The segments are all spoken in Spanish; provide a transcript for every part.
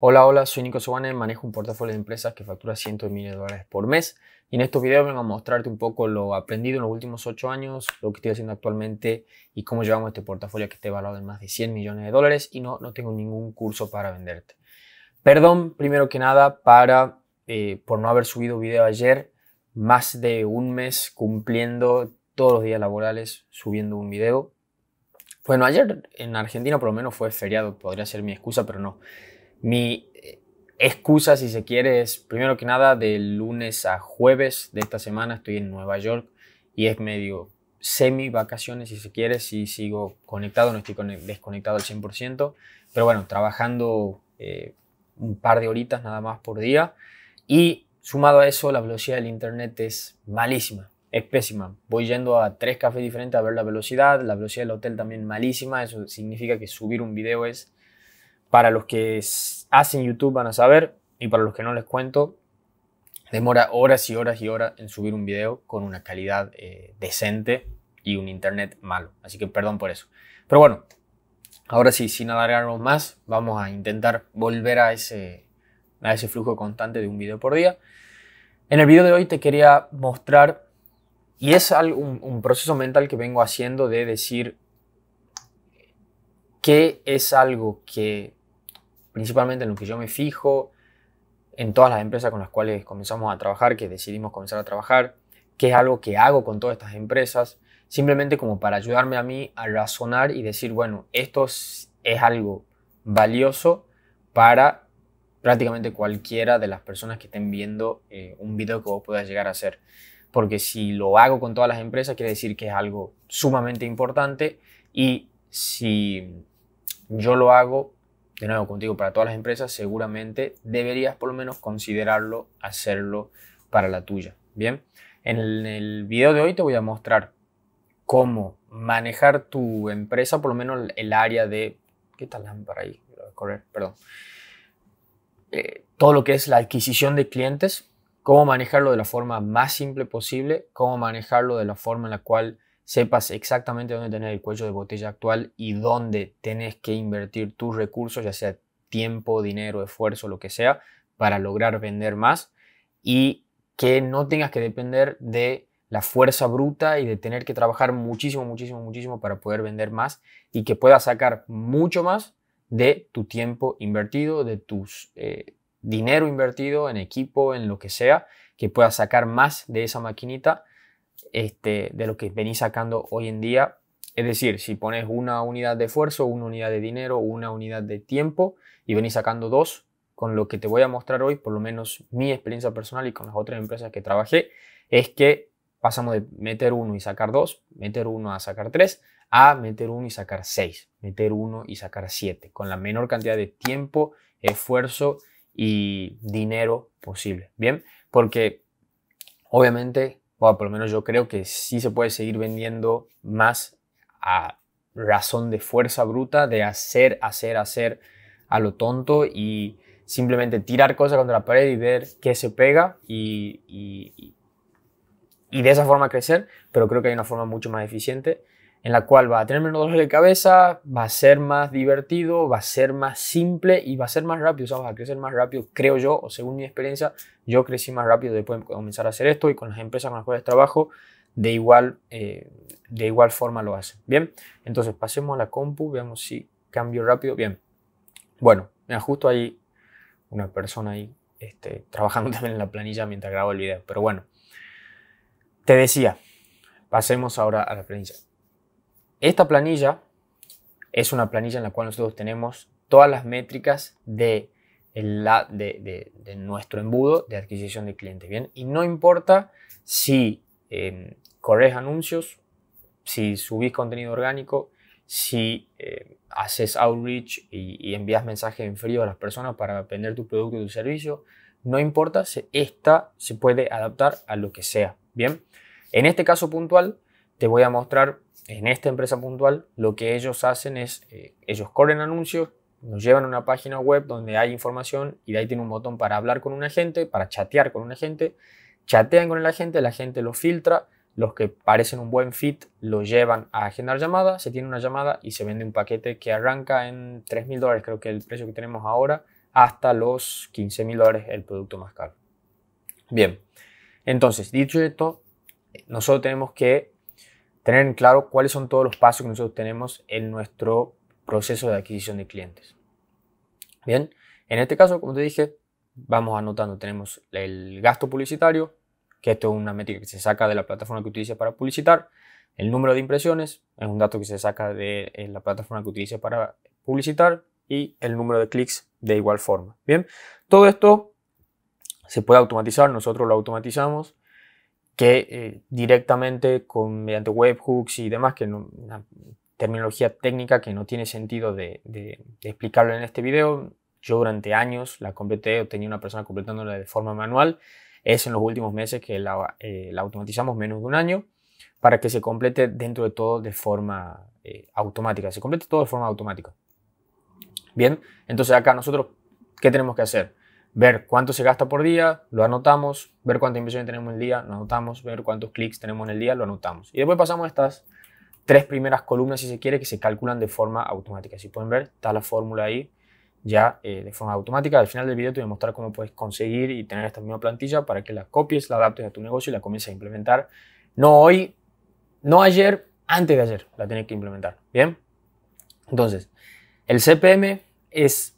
Hola, hola, soy Nico Sobane, manejo un portafolio de empresas que factura cientos de miles de dólares por mes y en estos videos vengo a mostrarte un poco lo aprendido en los últimos 8 años, lo que estoy haciendo actualmente y cómo llevamos este portafolio que esté valorado en más de 100 millones de dólares y no, no tengo ningún curso para venderte. Perdón, primero que nada, para, eh, por no haber subido video ayer, más de un mes cumpliendo todos los días laborales subiendo un video. Bueno, ayer en Argentina por lo menos fue feriado, podría ser mi excusa, pero no. Mi excusa, si se quiere, es primero que nada, de lunes a jueves de esta semana estoy en Nueva York y es medio semi vacaciones, si se quiere, si sigo conectado, no estoy desconectado al 100%, pero bueno, trabajando eh, un par de horitas nada más por día y sumado a eso, la velocidad del internet es malísima. Es pésima. Voy yendo a tres cafés diferentes a ver la velocidad. La velocidad del hotel también malísima. Eso significa que subir un video es para los que hacen YouTube van a saber, y para los que no les cuento, demora horas y horas y horas en subir un video con una calidad eh, decente y un internet malo. Así que perdón por eso. Pero bueno, ahora sí, sin alargarnos más, vamos a intentar volver a ese, a ese flujo constante de un video por día. En el video de hoy te quería mostrar, y es algo, un, un proceso mental que vengo haciendo de decir qué es algo que principalmente en lo que yo me fijo, en todas las empresas con las cuales comenzamos a trabajar, que decidimos comenzar a trabajar, que es algo que hago con todas estas empresas, simplemente como para ayudarme a mí a razonar y decir, bueno, esto es algo valioso para prácticamente cualquiera de las personas que estén viendo eh, un video que vos puedas llegar a hacer. Porque si lo hago con todas las empresas, quiere decir que es algo sumamente importante y si yo lo hago de nuevo contigo, para todas las empresas, seguramente deberías por lo menos considerarlo hacerlo para la tuya. Bien, en el video de hoy te voy a mostrar cómo manejar tu empresa, por lo menos el área de... ¿Qué tal para ahí? Correr, perdón. Eh, todo lo que es la adquisición de clientes, cómo manejarlo de la forma más simple posible, cómo manejarlo de la forma en la cual sepas exactamente dónde tener el cuello de botella actual y dónde tenés que invertir tus recursos, ya sea tiempo, dinero, esfuerzo, lo que sea, para lograr vender más y que no tengas que depender de la fuerza bruta y de tener que trabajar muchísimo, muchísimo, muchísimo para poder vender más y que puedas sacar mucho más de tu tiempo invertido, de tus eh, dinero invertido en equipo, en lo que sea, que puedas sacar más de esa maquinita este, de lo que venís sacando hoy en día. Es decir, si pones una unidad de esfuerzo, una unidad de dinero, una unidad de tiempo y venís sacando dos, con lo que te voy a mostrar hoy, por lo menos mi experiencia personal y con las otras empresas que trabajé, es que pasamos de meter uno y sacar dos, meter uno a sacar tres, a meter uno y sacar seis, meter uno y sacar siete, con la menor cantidad de tiempo, esfuerzo y dinero posible. Bien, porque obviamente bueno, por lo menos yo creo que sí se puede seguir vendiendo más a razón de fuerza bruta, de hacer, hacer, hacer a lo tonto y simplemente tirar cosas contra la pared y ver qué se pega y, y, y de esa forma crecer, pero creo que hay una forma mucho más eficiente en la cual va a tener menos dolor de cabeza, va a ser más divertido, va a ser más simple y va a ser más rápido, o sea, va a crecer más rápido, creo yo, o según mi experiencia, yo crecí más rápido después de comenzar a hacer esto y con las empresas con las cuales trabajo, de igual, eh, de igual forma lo hacen. Bien, entonces pasemos a la compu, veamos si cambio rápido. Bien, bueno, me justo ahí una persona ahí este, trabajando también en la planilla mientras grabo el video, pero bueno, te decía, pasemos ahora a la planilla. Esta planilla es una planilla en la cual nosotros tenemos todas las métricas de, la, de, nuestro embudo de adquisición de clientes. ¿bien? Y no importa si em, corres anuncios, si subís contenido orgánico, si em, haces outreach y, envías mensajes en frío a las personas para vender tu producto o tu servicio, no importa, si esta se puede adaptar a lo que sea. Bien, en este caso puntual te voy a mostrar en esta empresa puntual, lo que ellos hacen es, eh, ellos corren anuncios, nos llevan a una página web donde hay información y de ahí tiene un botón para hablar con un agente, para chatear con un agente, chatean con el agente, la gente lo filtra, los que parecen un buen fit lo llevan a agendar llamada, se tiene una llamada y se vende un paquete que arranca en 3.000, mil dólares, creo que el precio que tenemos ahora, hasta los 15 mil dólares el producto más caro. Bien, entonces, dicho esto, nosotros tenemos que tener claro cuáles son todos los pasos que nosotros tenemos en nuestro proceso de adquisición de clientes. Bien, en este caso, como te dije, vamos anotando, tenemos el gasto publicitario, que esto es una métrica que se saca de la plataforma que utiliza para publicitar, el número de impresiones, es un dato que se saca de eh, la plataforma que utiliza para publicitar, y el número de clics de igual forma. Bien, todo esto se puede automatizar, nosotros lo automatizamos que eh, directamente con, mediante webhooks y demás, que no, una terminología técnica que no tiene sentido de, de, explicarlo en este video. Yo durante años la completé o tenía una persona completándola de forma manual. Es en los últimos meses que la, eh, la automatizamos menos de un año para que se complete dentro de todo de forma eh, automática. Se complete todo de forma automática. Bien, entonces acá nosotros, ¿qué tenemos que hacer? ver cuánto se gasta por día, lo anotamos, ver cuánta inversión tenemos en el día, lo anotamos, ver cuántos clics tenemos en el día, lo anotamos. Y después pasamos a estas tres primeras columnas, si se quiere, que se calculan de forma automática. Si pueden ver, está la fórmula ahí ya eh, de forma automática. Al final del video te voy a mostrar cómo puedes conseguir y tener esta misma plantilla para que la copies, la adaptes a tu negocio y la comiences a implementar. No hoy, no ayer, antes de ayer la tienes que implementar. ¿Bien? Entonces, el CPM es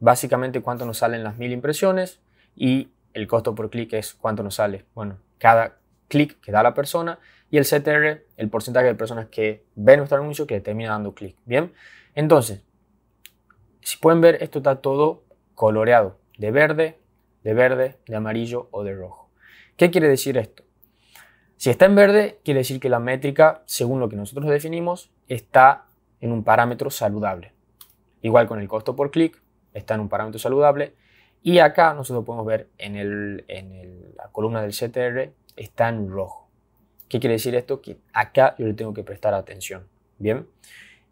básicamente cuánto nos salen las mil impresiones y el costo por clic es cuánto nos sale. Bueno, cada clic que da la persona y el CTR, el porcentaje de personas que ven nuestro anuncio que termina dando clic. Bien, entonces, si pueden ver, esto está todo coloreado de verde, de verde, de amarillo o de rojo. ¿Qué quiere decir esto? Si está en verde, quiere decir que la métrica, según lo que nosotros definimos, está en un parámetro saludable. Igual con el costo por clic, está en un parámetro saludable. Y acá nosotros podemos ver en, la columna del CTR está en rojo. ¿Qué quiere decir esto? Que acá yo le tengo que prestar atención. Bien.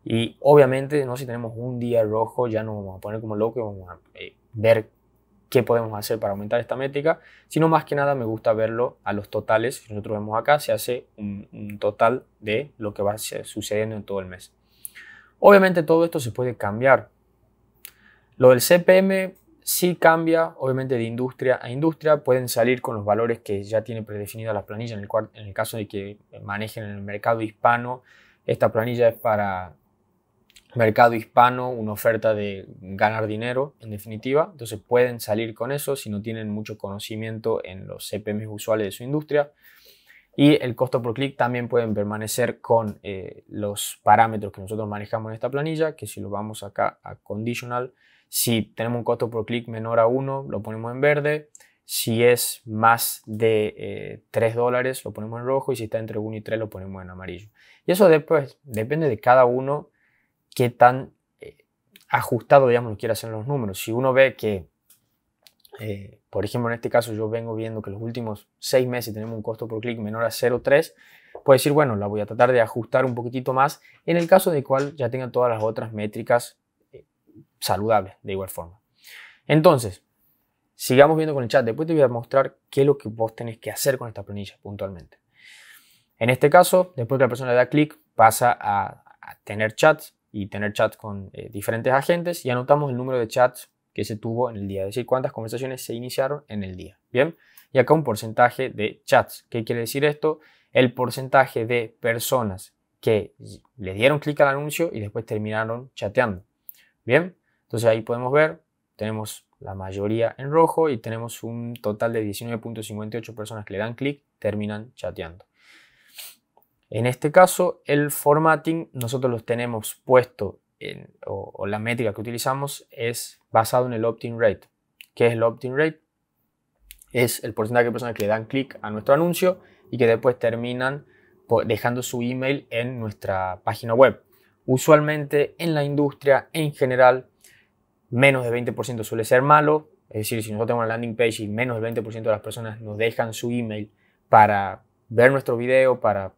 Y obviamente, ¿no? si tenemos un día rojo, ya no vamos a poner como loco y vamos a eh, ver qué podemos hacer para aumentar esta métrica, sino más que nada me gusta verlo a los totales. nosotros vemos acá, se hace un, un total de lo que va sucediendo en todo el mes. Obviamente todo esto se puede cambiar lo del CPM sí cambia, obviamente, de industria a industria. Pueden salir con los valores que ya tiene predefinidas la planilla. En el, caso de que manejen en el mercado hispano, esta planilla es para mercado hispano, una oferta de ganar dinero, en definitiva. Entonces pueden salir con eso si no tienen mucho conocimiento en los CPM usuales de su industria. Y el costo por clic también pueden permanecer con eh, los parámetros que nosotros manejamos en esta planilla, que si lo vamos acá a conditional, si tenemos un costo por clic menor a 1, lo ponemos en verde. Si es más de 3 eh, dólares, lo ponemos en rojo. Y si está entre 1 y 3, lo ponemos en amarillo. Y eso después depende de cada uno qué tan eh, ajustado, digamos, lo hacer los números. Si uno ve que, eh, por ejemplo, en este caso yo vengo viendo que los últimos 6 meses tenemos un costo por clic menor a 0,3, puede decir, bueno, la voy a tratar de ajustar un poquitito más en el caso de cual ya tenga todas las otras métricas saludable de igual forma. Entonces, sigamos viendo con el chat. Después te voy a mostrar qué es lo que vos tenés que hacer con esta planilla puntualmente. En este caso, después que la persona le da clic, pasa a, tener chats y tener chats con eh, diferentes agentes y anotamos el número de chats que se tuvo en el día, es decir, cuántas conversaciones se iniciaron en el día. Bien, y acá un porcentaje de chats. ¿Qué quiere decir esto? El porcentaje de personas que le dieron clic al anuncio y después terminaron chateando. Bien, entonces ahí podemos ver, tenemos la mayoría en rojo y tenemos un total de 19.58 personas que le dan clic, terminan chateando. En este caso, el formatting nosotros los tenemos puesto o, la métrica que utilizamos es basado en el opt-in rate. ¿Qué es el opt-in rate? Es el porcentaje de personas que le dan clic a nuestro anuncio y que después terminan dejando su email en nuestra página web. Usualmente en la industria en general menos de 20% suele ser malo, es decir, si nosotros tenemos una landing page y menos del 20% de las personas nos dejan su email para ver nuestro video, para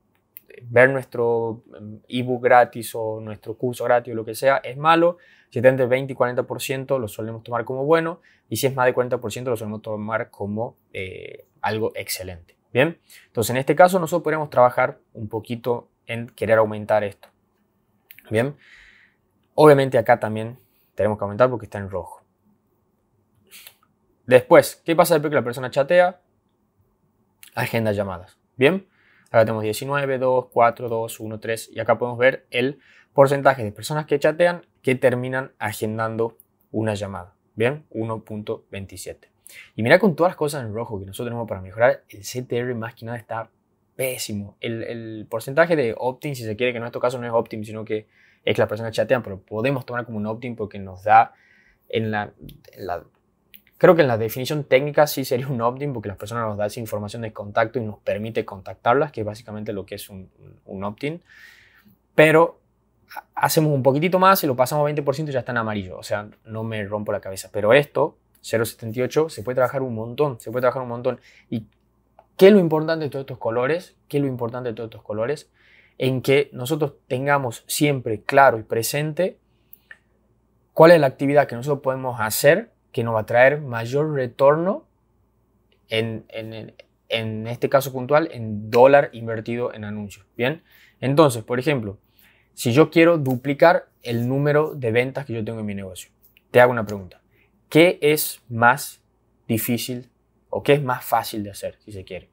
ver nuestro mm, ebook gratis o nuestro curso gratis o lo que sea, es malo. Si está entre 20 y 40% lo solemos tomar como bueno y si es más de 40% lo solemos tomar como eh, algo excelente. Bien, entonces en este caso nosotros podemos trabajar un poquito en querer aumentar esto. Bien, obviamente acá también tenemos que aumentar porque está en rojo. Después, ¿qué pasa después que la persona chatea? Agenda llamadas. Bien, acá tenemos 19, 2, 4, 2, 1, 3 y acá podemos ver el porcentaje de personas que chatean que terminan agendando una llamada. Bien, 1.27. Y mira con todas las cosas en rojo que nosotros tenemos para mejorar, el CTR más que nada está pésimo. El, el porcentaje de opt-in, si se quiere, que en nuestro caso no es opt-in, sino que es que las personas chatean, pero podemos tomar como un opt-in porque nos da en la, Creo que en la definición técnica sí sería un opt-in porque las personas nos dan esa información de contacto y nos permite contactarlas, que es básicamente lo que es un, un opt-in. Pero hacemos un poquitito más y lo pasamos 20% y ya está en amarillo. O sea, no me rompo la cabeza. Pero esto, 0.78, se puede trabajar un montón, se puede trabajar un montón. ¿Y qué es lo importante de todos estos colores? ¿Qué es lo importante de todos estos colores? en que nosotros tengamos siempre claro y presente cuál es la actividad que nosotros podemos hacer que nos va a traer mayor retorno en, en este caso puntual en dólar invertido en anuncios. Bien, entonces, por ejemplo, si yo quiero duplicar el número de ventas que yo tengo en mi negocio, te hago una pregunta. ¿Qué es más difícil o qué es más fácil de hacer, si se quiere?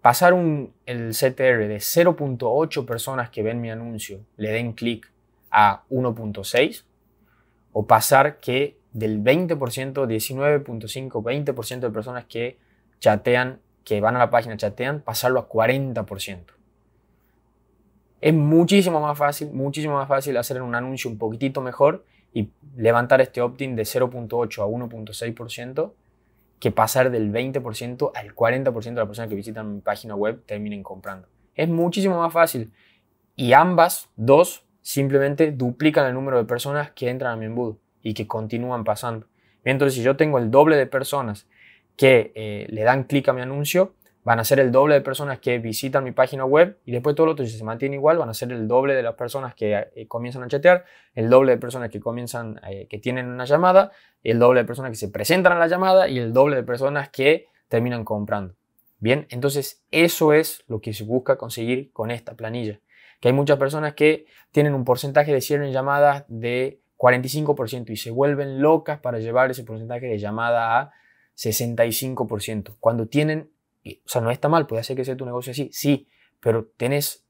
pasar el CTR de 0.8 personas que ven mi anuncio le den clic a 1.6 o pasar que del 20%, 19.5, 20% de personas que chatean, que van a la página chatean, pasarlo a 40%. Es muchísimo más fácil, muchísimo más fácil hacer un anuncio un poquitito mejor y levantar este opt-in de 0.8 a 1.6% que pasar del 20% al 40% de las personas que visitan mi página web terminen comprando. Es muchísimo más fácil. Y ambas, dos, simplemente duplican el número de personas que entran a mi embudo y que continúan pasando. Mientras si yo tengo el doble de personas que eh, le dan clic a mi anuncio, van a ser el doble de personas que visitan mi página web y después todo lo otro, si se mantiene igual, van a ser el doble de las personas que eh, comienzan a chatear, el doble de personas que comienzan, eh, que tienen una llamada, el doble de personas que se presentan a la llamada y el doble de personas que terminan comprando. Bien, entonces eso es lo que se busca conseguir con esta planilla. Que hay muchas personas que tienen un porcentaje de cierre en llamadas de 45% y se vuelven locas para llevar ese porcentaje de llamada a 65%. Cuando tienen o sea, no está mal, puede hacer sea tu negocio así, sí, pero tienes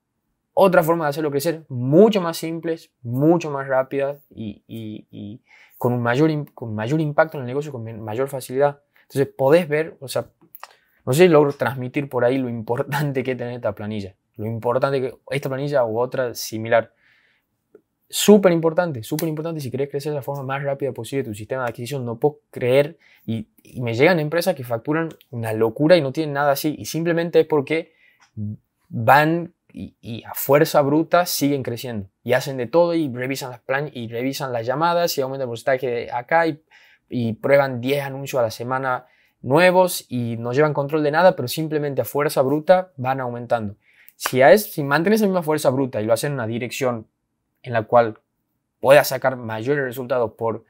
otra forma de hacerlo crecer, mucho más simples, mucho más rápida y, con, un mayor, con mayor impacto en el negocio, con mayor facilidad. Entonces podés ver, o sea, no sé si logro transmitir por ahí lo importante que es tener esta planilla, lo importante que esta planilla u otra similar. Súper importante, súper importante. Si quieres crecer de la forma más rápida posible tu sistema de adquisición, no puedo creer. Y, me llegan empresas que facturan una locura y no tienen nada así. Y simplemente es porque van y, a fuerza bruta siguen creciendo. Y hacen de todo y revisan las plan y revisan las llamadas y aumentan el porcentaje de acá y, prueban 10 anuncios a la semana nuevos y no llevan control de nada, pero simplemente a fuerza bruta van aumentando. Si, es, si mantienes la misma fuerza bruta y lo hacen en una dirección en la cual pueda sacar mayores resultados por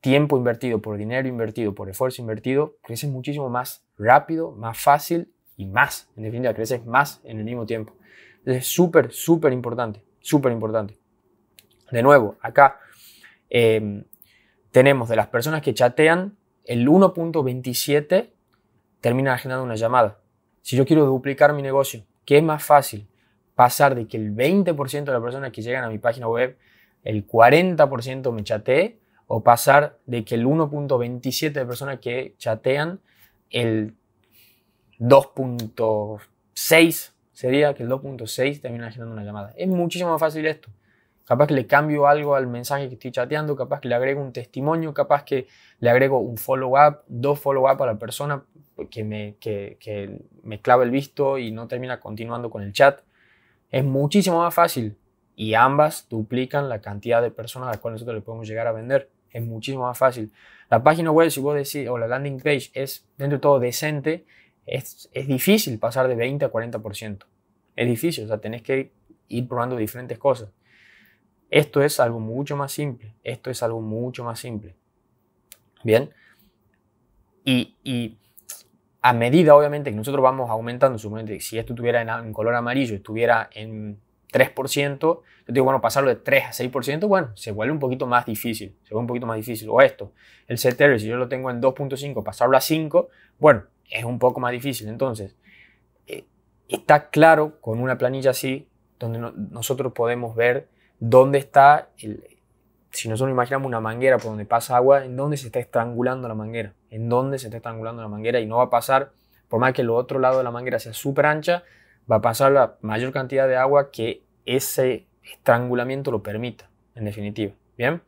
tiempo invertido, por dinero invertido, por esfuerzo invertido, creces muchísimo más rápido, más fácil y más. En definitiva, creces más en el mismo tiempo. es súper, súper importante, súper importante. De nuevo, acá eh, tenemos de las personas que chatean, el 1.27 termina generando una llamada. Si yo quiero duplicar mi negocio, ¿qué es más fácil? pasar de que el 20% de las personas que llegan a mi página web, el 40% me chatee, o pasar de que el 1.27 de personas que chatean, el 2.6 sería que el 2.6 termina generando una llamada. Es muchísimo más fácil esto. Capaz que le cambio algo al mensaje que estoy chateando, capaz que le agrego un testimonio, capaz que le agrego un follow-up, dos follow-up a la persona que me, que, que me clava el visto y no termina continuando con el chat. Es muchísimo más fácil y ambas duplican la cantidad de personas a las cuales nosotros le podemos llegar a vender. Es muchísimo más fácil. La página web, si vos decís, o la landing page es dentro de todo decente, es, difícil pasar de 20 a 40%. Es difícil, o sea, tenés que ir probando diferentes cosas. Esto es algo mucho más simple. Esto es algo mucho más simple. Bien. Y, y a medida, obviamente, que nosotros vamos aumentando, que si esto estuviera en, color amarillo, estuviera en 3%, yo digo, bueno, pasarlo de 3 a 6%, bueno, se vuelve un poquito más difícil, se vuelve un poquito más difícil. O esto, el CTR, si yo lo tengo en 2.5, pasarlo a 5, bueno, es un poco más difícil. Entonces, eh, está claro con una planilla así, donde nosotros podemos ver dónde está el, si nosotros imaginamos una manguera por donde pasa agua, ¿en dónde se está estrangulando la manguera? ¿En dónde se está estrangulando la manguera? Y no va a pasar, por más que el otro lado de la manguera sea súper ancha, va a pasar la mayor cantidad de agua que ese estrangulamiento lo permita, en definitiva. ¿Bien?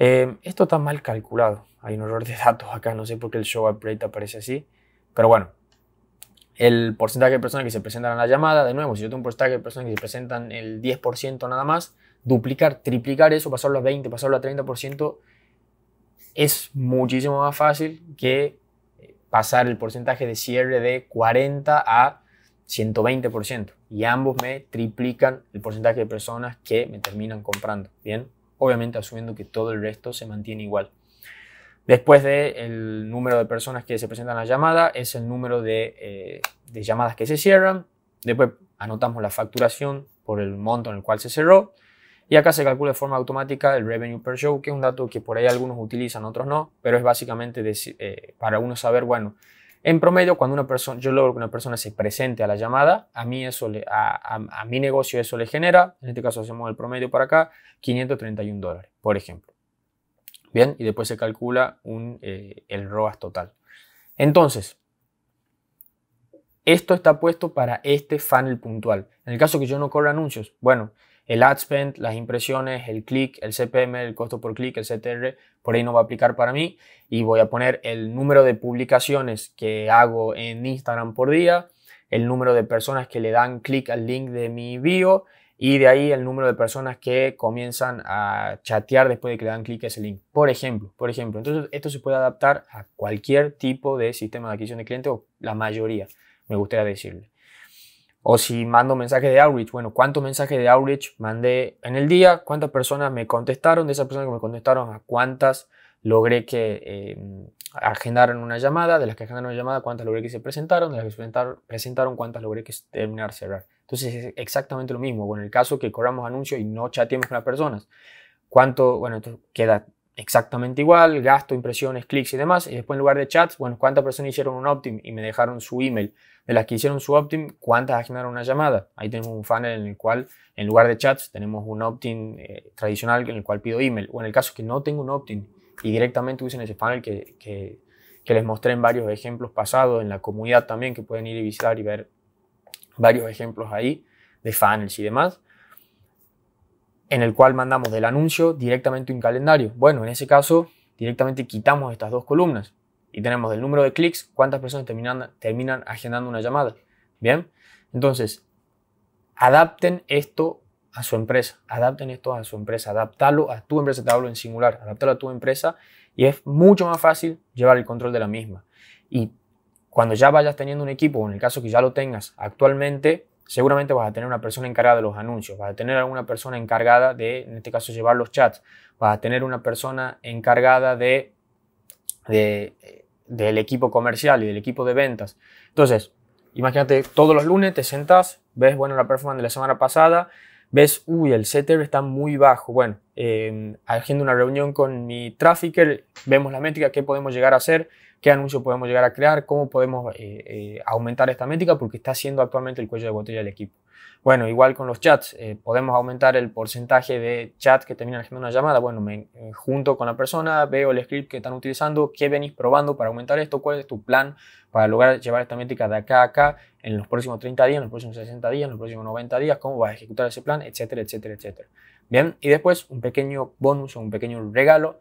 Eh, esto está mal calculado. Hay un error de datos acá, no sé por qué el show up rate aparece así. Pero bueno, el porcentaje de personas que se presentan a la llamada, de nuevo, si yo tengo un porcentaje de personas que se presentan el 10% nada más, duplicar, triplicar eso, pasarlo a 20, pasarlo a 30%, es muchísimo más fácil que eh, pasar el porcentaje de cierre de 40 a 120%. Y ambos me triplican el porcentaje de personas que me terminan comprando. Bien, obviamente asumiendo que todo el resto se mantiene igual. Después del número de personas que se presentan a la llamada, es el número eh, de llamadas que se cierran. Después anotamos la facturación por el monto en el cual se cerró y acá se calcula de forma automática el revenue per show, que es un dato que por ahí algunos utilizan, otros no, pero es básicamente eh, para uno saber, bueno, en promedio, cuando una persona, yo logro que una persona se presente a la llamada, a mí eso a, mi negocio eso le genera, en este caso hacemos el promedio para acá, 531 dólares, por ejemplo. Bien, y después se calcula eh, el ROAS total. Entonces, esto está puesto para este funnel puntual. En el caso que yo no corra anuncios, bueno, el ad spend, las impresiones, el clic, el CPM, el costo por clic, el CTR, por ahí no va a aplicar para mí y voy a poner el número de publicaciones que hago en Instagram por día, el número de personas que le dan clic al link de mi bio y de ahí el número de personas que comienzan a chatear después de que le dan clic a ese link. Por ejemplo, por ejemplo, entonces esto se puede adaptar a cualquier tipo de sistema de adquisición de cliente o la mayoría, me gustaría decirle. O si mando mensaje de outreach, bueno, ¿cuántos mensajes de outreach mandé en el día? ¿Cuántas personas me contestaron? De esas personas que me contestaron, ¿a cuántas logré que em, agendaron una llamada? De las que agendaron una llamada, ¿cuántas logré que se presentaron? De las que se presentaron, ¿cuántas logré que terminar cerrar? Entonces es exactamente lo mismo. Bueno, en el caso que corramos anuncios y no chateemos con las personas, ¿cuánto? Bueno, entonces queda exactamente igual, gasto, impresiones, clics y demás. Y después en lugar de chats, bueno, ¿cuántas personas hicieron un opt-in y me dejaron su email? De las que hicieron su opt-in, ¿cuántas agendaron una llamada? Ahí tenemos un funnel en el cual, en lugar de chats, tenemos un opt-in eh, tradicional en el cual pido email. O en el caso que no tengo un opt-in y directamente usen ese funnel que, que les mostré en varios ejemplos pasados, en la comunidad también, que pueden ir y visitar y ver varios ejemplos ahí de funnels y demás en el cual mandamos del anuncio directamente un calendario. Bueno, en ese caso, directamente quitamos estas dos columnas y tenemos el número de clics, cuántas personas terminan, terminan agendando una llamada. Bien, entonces, adapten esto a su empresa, adapten esto a su empresa, Adaptarlo a tu empresa, te hablo en singular, Adaptarlo a tu empresa y es mucho más fácil llevar el control de la misma. Y cuando ya vayas teniendo un equipo, o en el caso que ya lo tengas actualmente, seguramente vas a tener una persona encargada de los anuncios, vas a tener alguna persona encargada de, en este caso, llevar los chats, vas a tener una persona encargada de, del equipo comercial y del equipo de ventas. Entonces, imagínate, todos los lunes te sentás, ves, bueno, la performance de la semana pasada, ves, uy, el setter está muy bajo. Bueno, eh, haciendo una reunión con mi trafficker, vemos la métrica, qué podemos llegar a hacer qué anuncios podemos llegar a crear, cómo podemos eh, eh, aumentar esta métrica, porque está siendo actualmente el cuello de botella del equipo. Bueno, igual con los chats, eh, podemos aumentar el porcentaje de chats que terminan haciendo una llamada. Bueno, me junto con la persona, veo el script que están utilizando, qué venís probando para aumentar esto, cuál es tu plan para lograr llevar esta métrica de acá a acá en los próximos 30 días, en los próximos 60 días, en los próximos 90 días, cómo vas a ejecutar ese plan, etcétera, etcétera, etcétera. Bien, y después un pequeño bonus o un pequeño regalo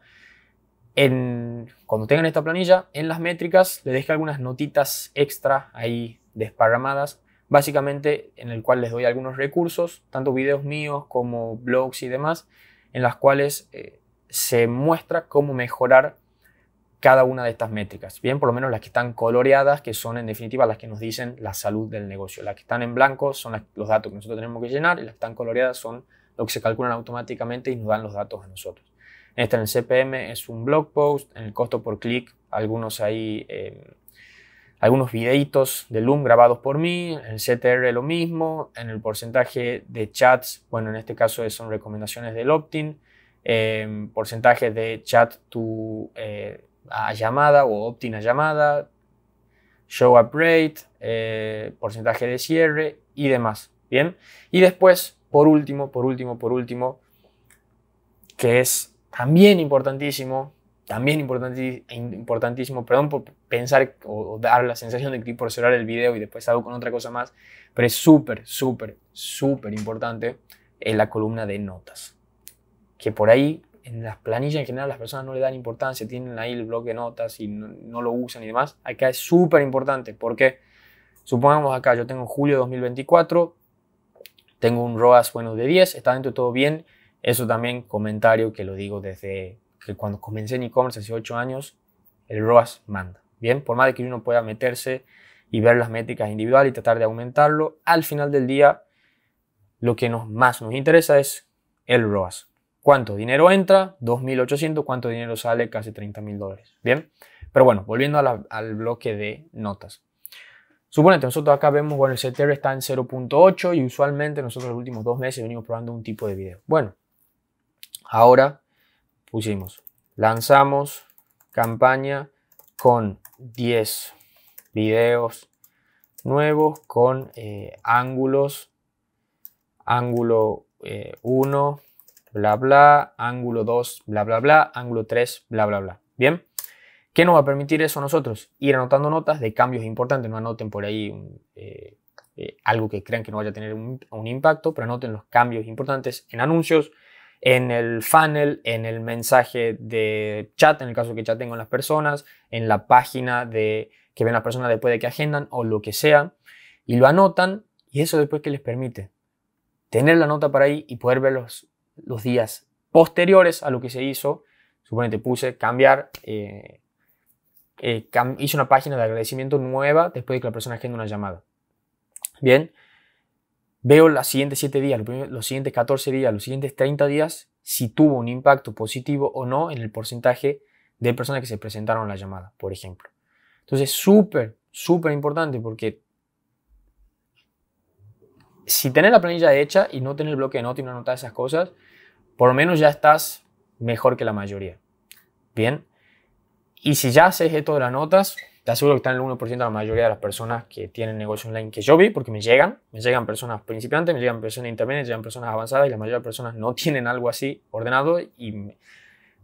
cuando tengan esta planilla, en las métricas les dejo algunas notitas extra ahí desparramadas, básicamente en el cual les doy algunos recursos, tanto videos míos como blogs y demás, en las cuales eh, se muestra cómo mejorar cada una de estas métricas. Bien, por lo menos las que están coloreadas, que son en definitiva las que nos dicen la salud del negocio. Las que están en blanco son los datos que nosotros tenemos que llenar y las que están coloreadas son lo que se calculan automáticamente y nos dan los datos a nosotros. Esta en el CPM es un blog post, en el costo por clic algunos ahí, em, algunos videitos de Loom grabados por mí, en el CTR lo mismo, en el porcentaje de chats, bueno, en este caso son recomendaciones del opt-in, em, porcentaje de chat to, eh, a llamada o opt-in a llamada, show up rate, eh, porcentaje de cierre y demás, ¿bien? Y después, por último, por último, por último, que es también importantísimo, también importantísimo, perdón por pensar o, dar la sensación de que por cerrar el video y después hago con otra cosa más, pero es súper, súper, súper importante en eh, la columna de notas. Que por ahí, en las planillas en general, las personas no le dan importancia, tienen ahí el bloque de notas y no, lo usan y demás. Acá es súper importante porque, supongamos acá, yo tengo julio 2024, tengo un ROAS bueno de 10, está dentro todo bien, eso también, comentario que lo digo desde que cuando comencé en e-commerce hace 8 años, el ROAS manda. Bien, por más de que uno pueda meterse y ver las métricas individuales y tratar de aumentarlo, al final del día lo que nos, más nos interesa es el ROAS. ¿Cuánto dinero entra? 2.800. ¿Cuánto dinero sale? Casi 30.000 dólares. Bien, pero bueno, volviendo al bloque de notas. Suponete, nosotros acá vemos, bueno, el CTR está en 0.8 y usualmente nosotros los últimos dos meses venimos probando un tipo de video. Bueno, Ahora pusimos, lanzamos campaña con 10 videos nuevos con eh, ángulos, ángulo 1, eh, bla, bla, ángulo 2, bla, bla, bla, ángulo 3, bla, bla, bla. Bien. ¿Qué nos va a permitir eso nosotros? Ir anotando notas de cambios importantes. No anoten por ahí eh, algo que crean que no vaya a tener un, impacto, pero anoten los cambios importantes en anuncios, en el funnel, en el mensaje de chat, en el caso que ya con las personas, en la página de, que ven las personas después de que agendan o lo que sea, y lo anotan y eso después que les permite tener la nota para ahí y poder ver los, días posteriores a lo que se hizo. Suponete, puse cambiar, eh, eh, hice una página de agradecimiento nueva después de que la persona agenda una llamada. Bien, veo los siguientes 7 días, los siguientes 14 días, los siguientes 30 días, si tuvo un impacto positivo o no en el porcentaje de personas que se presentaron a la llamada, por ejemplo. Entonces, súper, súper importante porque si tenés la planilla hecha y no tenés el bloque de notas y no anotás esas cosas, por lo menos ya estás mejor que la mayoría. Bien. Y si ya haces esto de las notas, te aseguro que está en el 1% de la mayoría de las personas que tienen negocio online que yo vi, porque me llegan, me llegan personas principiantes, me llegan personas intermedias, me llegan personas avanzadas y la mayoría de personas no tienen algo así ordenado y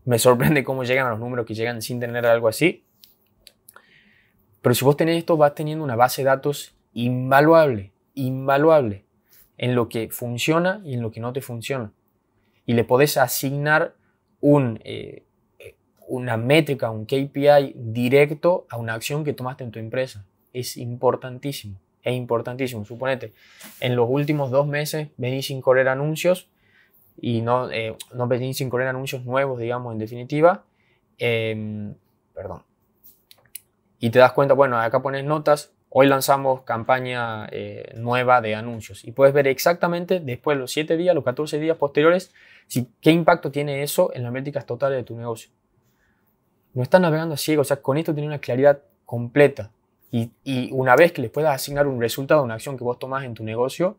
me, sorprende cómo llegan a los números que llegan sin tener algo así. Pero si vos tenés esto, vas teniendo una base de datos invaluable, invaluable, en lo que funciona y en lo que no te funciona. Y le podés asignar un, eh, una métrica, un KPI directo a una acción que tomaste en tu empresa. Es importantísimo, es importantísimo. Suponete, en los últimos dos meses venís sin correr anuncios y no, eh, no venís sin correr anuncios nuevos, digamos, en definitiva. Em, perdón. Y te das cuenta, bueno, acá pones notas, hoy lanzamos campaña eh, nueva de anuncios y puedes ver exactamente después de los 7 días, los 14 días posteriores, si, qué impacto tiene eso en las métricas totales de tu negocio. No estás navegando a ciego, o sea, con esto tiene una claridad completa. Y, una vez que le puedas asignar un resultado, una acción que vos tomás en tu negocio,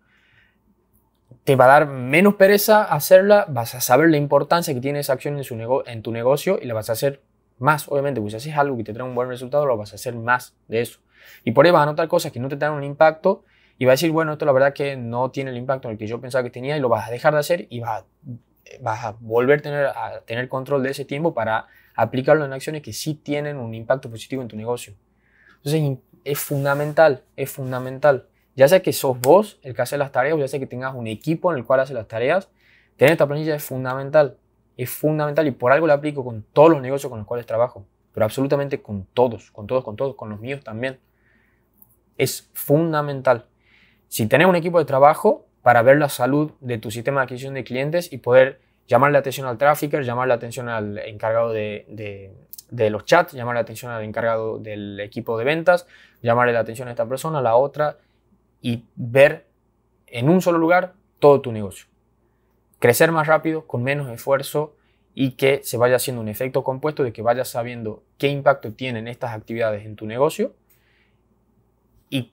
te va a dar menos pereza hacerla, vas a saber la importancia que tiene esa acción en, su en tu negocio y la vas a hacer más, obviamente, porque si haces algo que te trae un buen resultado, lo vas a hacer más de eso. Y por ahí vas a notar cosas que no te traen un impacto y vas a decir, bueno, esto la verdad que no tiene el impacto en el que yo pensaba que tenía y lo vas a dejar de hacer y vas a, vas a volver tener, a tener control de ese tiempo para aplicarlo en acciones que sí tienen un impacto positivo en tu negocio. Entonces es fundamental, es fundamental. Ya sea que sos vos el que hace las tareas, o ya sea que tengas un equipo en el cual hace las tareas, tener esta planilla es fundamental. Es fundamental y por algo la aplico con todos los negocios con los cuales trabajo, pero absolutamente con todos, con todos, con todos, con los míos también. Es fundamental. Si tenés un equipo de trabajo, para ver la salud de tu sistema de adquisición de clientes y poder llamar la atención al trafficker, llamar la atención al encargado de, los chats, llamar la atención al encargado del equipo de ventas, llamarle la atención a esta persona, a la otra y ver en un solo lugar todo tu negocio. Crecer más rápido, con menos esfuerzo y que se vaya haciendo un efecto compuesto de que vayas sabiendo qué impacto tienen estas actividades en tu negocio y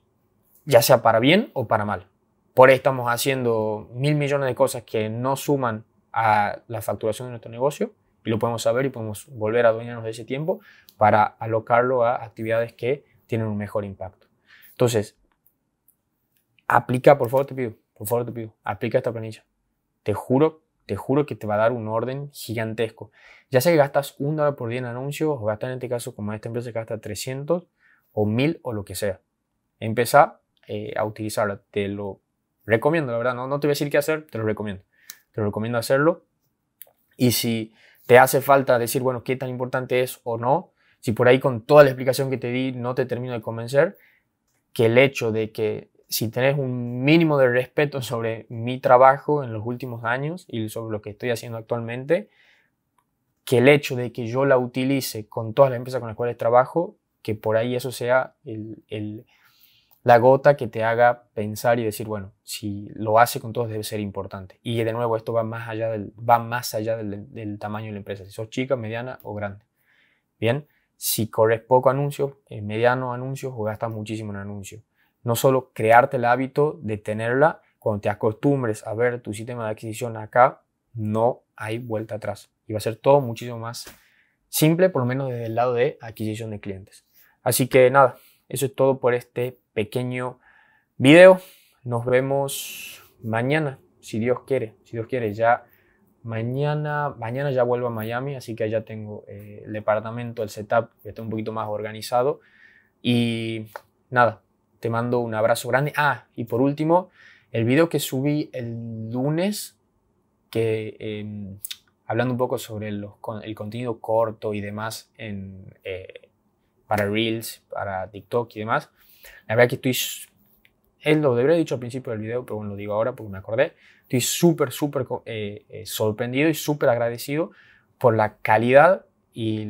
ya sea para bien o para mal. Por eso estamos haciendo mil millones de cosas que no suman a la facturación de nuestro negocio y lo podemos saber y podemos volver a adueñarnos de ese tiempo para alocarlo a actividades que tienen un mejor impacto. Entonces, aplica, por favor te pido, por favor te pido, aplica esta planilla. Te juro, te juro que te va a dar un orden gigantesco. Ya sea que gastas un dólar por día en anuncios o gastas en este caso como esta empresa que gasta 300 o 1000 o lo que sea. empieza eh, a utilizarla, te lo recomiendo, la verdad, no, no te voy a decir qué hacer, te lo recomiendo recomiendo hacerlo. Y si te hace falta decir, bueno, qué tan importante es o no, si por ahí con toda la explicación que te di no te termino de convencer, que el hecho de que si tenés un mínimo de respeto sobre mi trabajo en los últimos años y sobre lo que estoy haciendo actualmente, que el hecho de que yo la utilice con todas las empresas con las cuales trabajo, que por ahí eso sea el, el la gota que te haga pensar y decir, bueno, si lo hace con todos debe ser importante. Y de nuevo, esto va más allá del, va más allá del, tamaño de la empresa, si sos chica, mediana o grande. Bien, si corres poco anuncio, eh, mediano anuncio, o gastas muchísimo en anuncio. No solo crearte el hábito de tenerla, cuando te acostumbres a ver tu sistema de adquisición acá, no hay vuelta atrás. Y va a ser todo muchísimo más simple, por lo menos desde el lado de adquisición de clientes. Así que nada, eso es todo por este pequeño video. Nos vemos mañana, si Dios quiere, si Dios quiere, ya mañana, mañana ya vuelvo a Miami, así que ya tengo eh, el departamento, el setup, que está un poquito más organizado. Y nada, te mando un abrazo grande. Ah, y por último, el video que subí el lunes, que em, hablando un poco sobre el contenido corto y demás en, eh, para Reels, para TikTok y demás. La verdad que estoy, es lo debería dicho al principio del video, pero bueno, lo digo ahora porque me acordé. Estoy súper, súper eh, eh, sorprendido y súper agradecido por la calidad y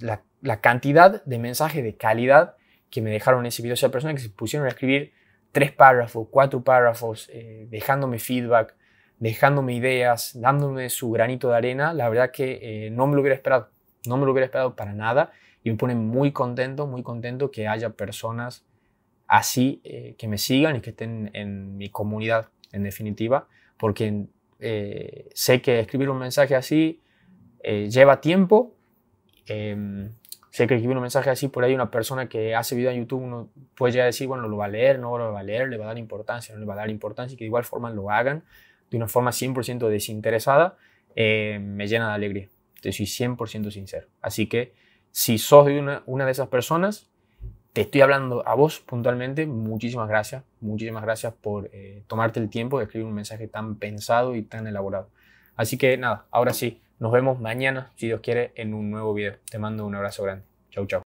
la, cantidad de mensajes de calidad que me dejaron en ese video. O sea, personas que se pusieron a escribir tres párrafos, cuatro párrafos, eh, dejándome feedback, dejándome ideas, dándome su granito de arena, la verdad que no me lo hubiera esperado, no me lo hubiera esperado para nada y me pone muy contento, muy contento que haya personas así eh, que me sigan y que estén en mi comunidad, en definitiva, porque eh, sé que escribir un mensaje así eh, lleva tiempo. Em, sé que escribir un mensaje así por ahí una persona que hace video en YouTube uno puede llegar a decir, bueno, lo va a leer, no lo va a leer, le va a dar importancia, no le va a dar importancia y que de igual forma lo hagan de una forma 100% desinteresada, me llena de alegría. Te soy 100% sincero. Así que si sos de una, de esas personas, te estoy hablando a vos puntualmente. Muchísimas gracias. Muchísimas gracias por eh, tomarte el tiempo de escribir un mensaje tan pensado y tan elaborado. Así que nada, ahora sí, nos vemos mañana, si Dios quiere, en un nuevo video. Te mando un abrazo grande. Chau, chau.